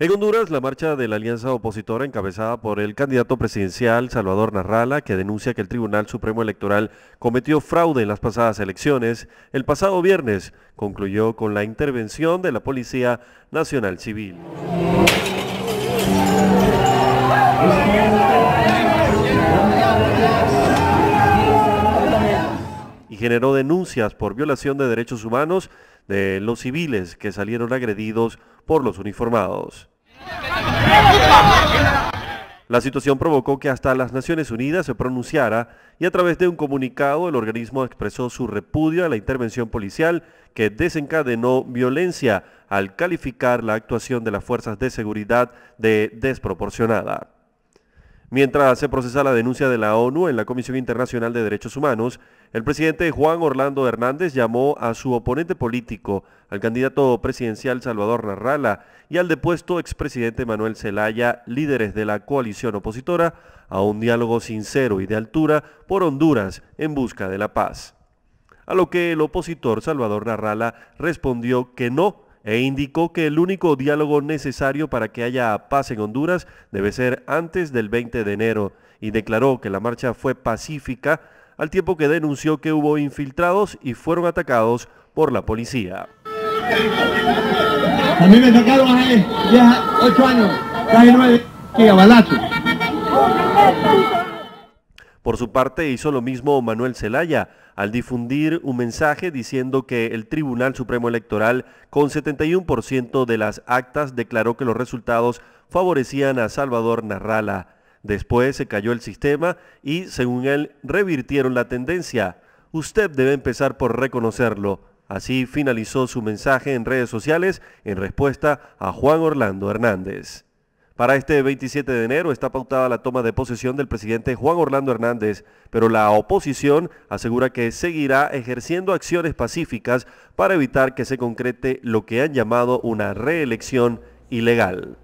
En Honduras, la marcha de la alianza opositora encabezada por el candidato presidencial Salvador Narrala, que denuncia que el Tribunal Supremo Electoral cometió fraude en las pasadas elecciones, el pasado viernes concluyó con la intervención de la Policía Nacional Civil. y generó denuncias por violación de derechos humanos de los civiles que salieron agredidos por los uniformados. La situación provocó que hasta las Naciones Unidas se pronunciara y a través de un comunicado el organismo expresó su repudio a la intervención policial que desencadenó violencia al calificar la actuación de las fuerzas de seguridad de desproporcionada. Mientras se procesa la denuncia de la ONU en la Comisión Internacional de Derechos Humanos, el presidente Juan Orlando Hernández llamó a su oponente político, al candidato presidencial Salvador Narrala y al depuesto expresidente Manuel Zelaya, líderes de la coalición opositora, a un diálogo sincero y de altura por Honduras en busca de la paz. A lo que el opositor Salvador Narrala respondió que no e indicó que el único diálogo necesario para que haya paz en Honduras debe ser antes del 20 de enero y declaró que la marcha fue pacífica al tiempo que denunció que hubo infiltrados y fueron atacados por la policía. Por su parte, hizo lo mismo Manuel Zelaya al difundir un mensaje diciendo que el Tribunal Supremo Electoral, con 71% de las actas, declaró que los resultados favorecían a Salvador Narrala. Después se cayó el sistema y, según él, revirtieron la tendencia. Usted debe empezar por reconocerlo. Así finalizó su mensaje en redes sociales en respuesta a Juan Orlando Hernández. Para este 27 de enero está pautada la toma de posesión del presidente Juan Orlando Hernández, pero la oposición asegura que seguirá ejerciendo acciones pacíficas para evitar que se concrete lo que han llamado una reelección ilegal.